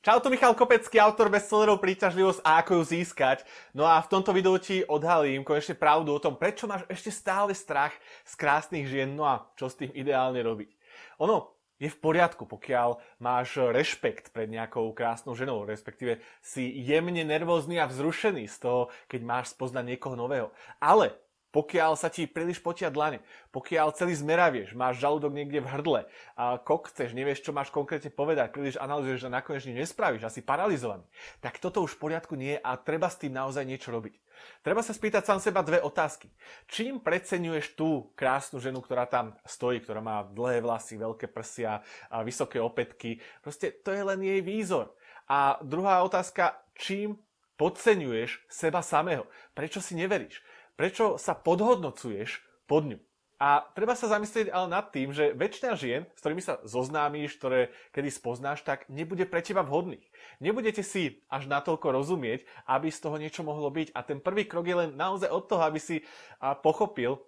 Čau, tu Michal Kopecký, autor bestsellerov Príťažlivosť a ako ju získať. No a v tomto videu ti odhalím konečne pravdu o tom, prečo máš ešte stále strach z krásnych žien, no a čo s tým ideálne robiť. Ono je v poriadku, pokiaľ máš rešpekt pred nejakou krásnou ženou, respektíve si jemne nervózny a vzrušený z toho, keď máš spoznať niekoho nového. Ale pokiaľ sa ti príliš potia dlane, pokiaľ celý zmeravieš, máš žalúdok niekde v hrdle, a chceš, nevieš, čo máš konkrétne povedať, príliš analýzuješ a nakoniec nič nespravíš, asi paralizovaný, tak toto už v poriadku nie je a treba s tým naozaj niečo robiť. Treba sa spýtať sám seba dve otázky. Čím preceňuješ tú krásnu ženu, ktorá tam stojí, ktorá má dlhé vlasy, veľké prsia, a vysoké opätky? Proste to je len jej výzor. A druhá otázka, čím podceňuješ seba samého? Prečo si neveríš? Prečo sa podhodnocuješ pod ňu? A treba sa zamyslieť ale nad tým, že väčšina žien, s ktorými sa zoznámíš, ktoré kedy spoznáš, tak nebude pre teba vhodných. Nebudete si až natoľko rozumieť, aby z toho niečo mohlo byť. A ten prvý krok je len naozaj od toho, aby si pochopil,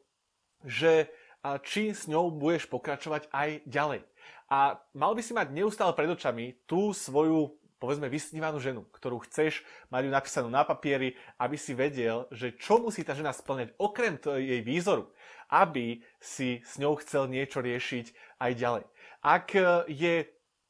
že či s ňou budeš pokračovať aj ďalej. A mal by si mať neustále pred očami tú svoju povedzme, vysnívanú ženu, ktorú chceš mať ju napísanú na papieri, aby si vedel, že čo musí tá žena splňať okrem jej výzoru, aby si s ňou chcel niečo riešiť aj ďalej. Ak e, je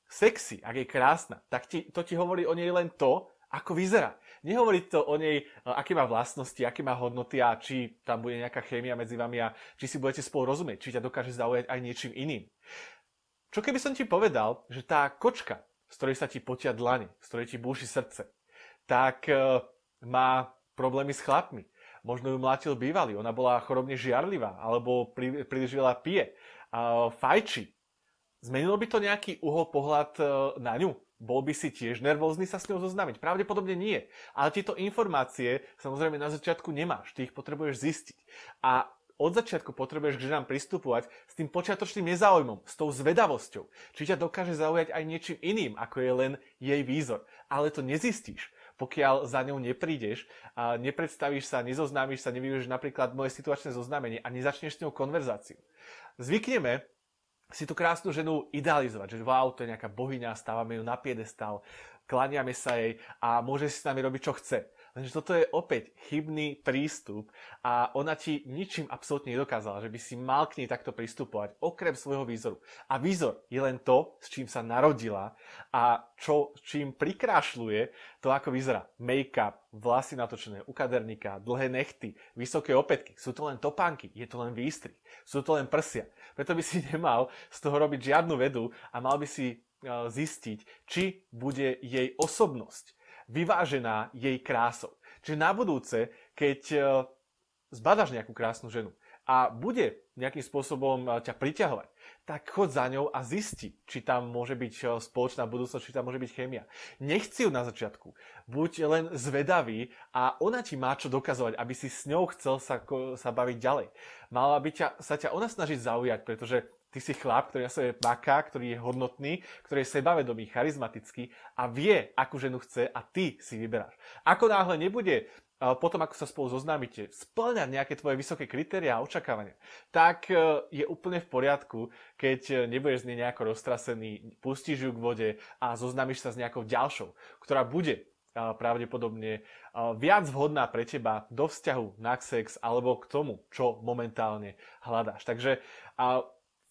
sexy, ak je krásna, tak ti, to ti hovorí o nej len to, ako vyzerá. Nehovorí to o nej, e, aké má vlastnosti, aké má hodnoty a či tam bude nejaká chémia medzi vami a či si budete spolu rozumieť, či ťa dokáže zaujať aj niečím iným. Čo keby som ti povedal, že tá kočka, z ktorej sa ti potia dlane, z ktorej ti búši srdce, tak e, má problémy s chlapmi. Možno ju mlátil bývalý, ona bola chorobne žiarlivá, alebo prí, príliš veľa pije, fajči. Zmenilo by to nejaký uhol pohľad e, na ňu? Bol by si tiež nervózny sa s ňou zoznámiť? Pravdepodobne nie. Ale tieto informácie samozrejme na začiatku nemáš, ty ich potrebuješ zistiť. A od začiatku potrebuješ k ženám pristupovať s tým počiatočným nezáujmom, s tou zvedavosťou. Či ťa dokáže zaujať aj niečím iným, ako je len jej výzor. Ale to nezistíš pokiaľ za ňou neprídeš, a nepredstavíš sa, nezoznámiš sa, nevyužiješ napríklad moje situačné zoznamenie a nezačneš s ňou konverzáciu. Zvykneme si tú krásnu ženu idealizovať, že wow, to je nejaká bohyňa, stávame ju na piedestal, klaniame sa jej a môže si s nami robiť, čo chce. Lenže toto je opäť chybný prístup a ona ti ničím absolútne nedokázala, že by si mal k nej takto pristupovať, okrem svojho výzoru. A výzor je len to, s čím sa narodila a čo, čím prikrášľuje to, ako vyzerá. Make-up, vlasy natočené, kaderníka, dlhé nechty, vysoké opätky. Sú to len topánky, je to len výstry, sú to len prsia. Preto by si nemal z toho robiť žiadnu vedu a mal by si E, zistiť, či bude jej osobnosť vyvážená jej krásou. Čiže na budúce, keď e, zbadaš nejakú krásnu ženu a bude nejakým spôsobom e, ťa priťahovať, tak chod za ňou a zisti, či tam môže byť spoločná budúcnosť, či tam môže byť chémia. Nechci ju na začiatku. Buď len zvedavý a ona ti má čo dokazovať, aby si s ňou chcel sa, sa baviť ďalej. Mala by ťa, sa ťa ona snažiť zaujať, pretože Ty si chlap, ktorý na sebe maká, ktorý je hodnotný, ktorý je sebavedomý, charizmatický a vie, akú ženu chce a ty si vyberáš. Ako náhle nebude potom, ako sa spolu zoznámite, splňať nejaké tvoje vysoké kritéria a očakávania, tak e, je úplne v poriadku, keď e, nebudeš z nej nejako roztrasený, pustíš ju k vode a zoznámiš sa s nejakou ďalšou, ktorá bude e, pravdepodobne viac vhodná pre teba do vzťahu na sex alebo k tomu, čo momentálne hľadáš. Takže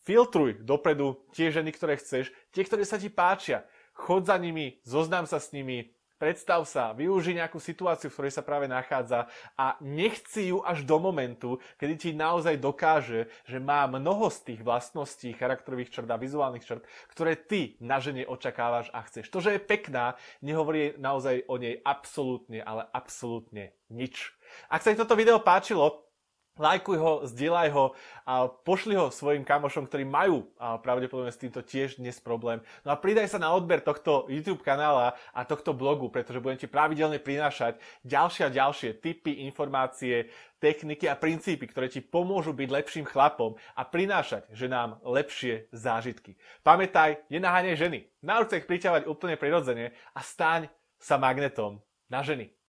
filtruj dopredu tie ženy, ktoré chceš, tie, ktoré sa ti páčia. Chod za nimi, zoznám sa s nimi, predstav sa, využi nejakú situáciu, v ktorej sa práve nachádza a nechci ju až do momentu, kedy ti naozaj dokáže, že má mnoho z tých vlastností, charakterových črt a vizuálnych črt, ktoré ty na žene očakávaš a chceš. To, že je pekná, nehovorí naozaj o nej absolútne, ale absolútne nič. Ak sa ti toto video páčilo, lajkuj ho, zdieľaj ho a pošli ho svojim kamošom, ktorí majú pravdepodobne s týmto tiež dnes problém. No a pridaj sa na odber tohto YouTube kanála a tohto blogu, pretože budem ti pravidelne prinášať ďalšie a ďalšie typy, informácie, techniky a princípy, ktoré ti pomôžu byť lepším chlapom a prinášať ženám lepšie zážitky. Pamätaj, nenaháňaj ženy. Na sa ich priťahovať úplne prirodzene a staň sa magnetom na ženy.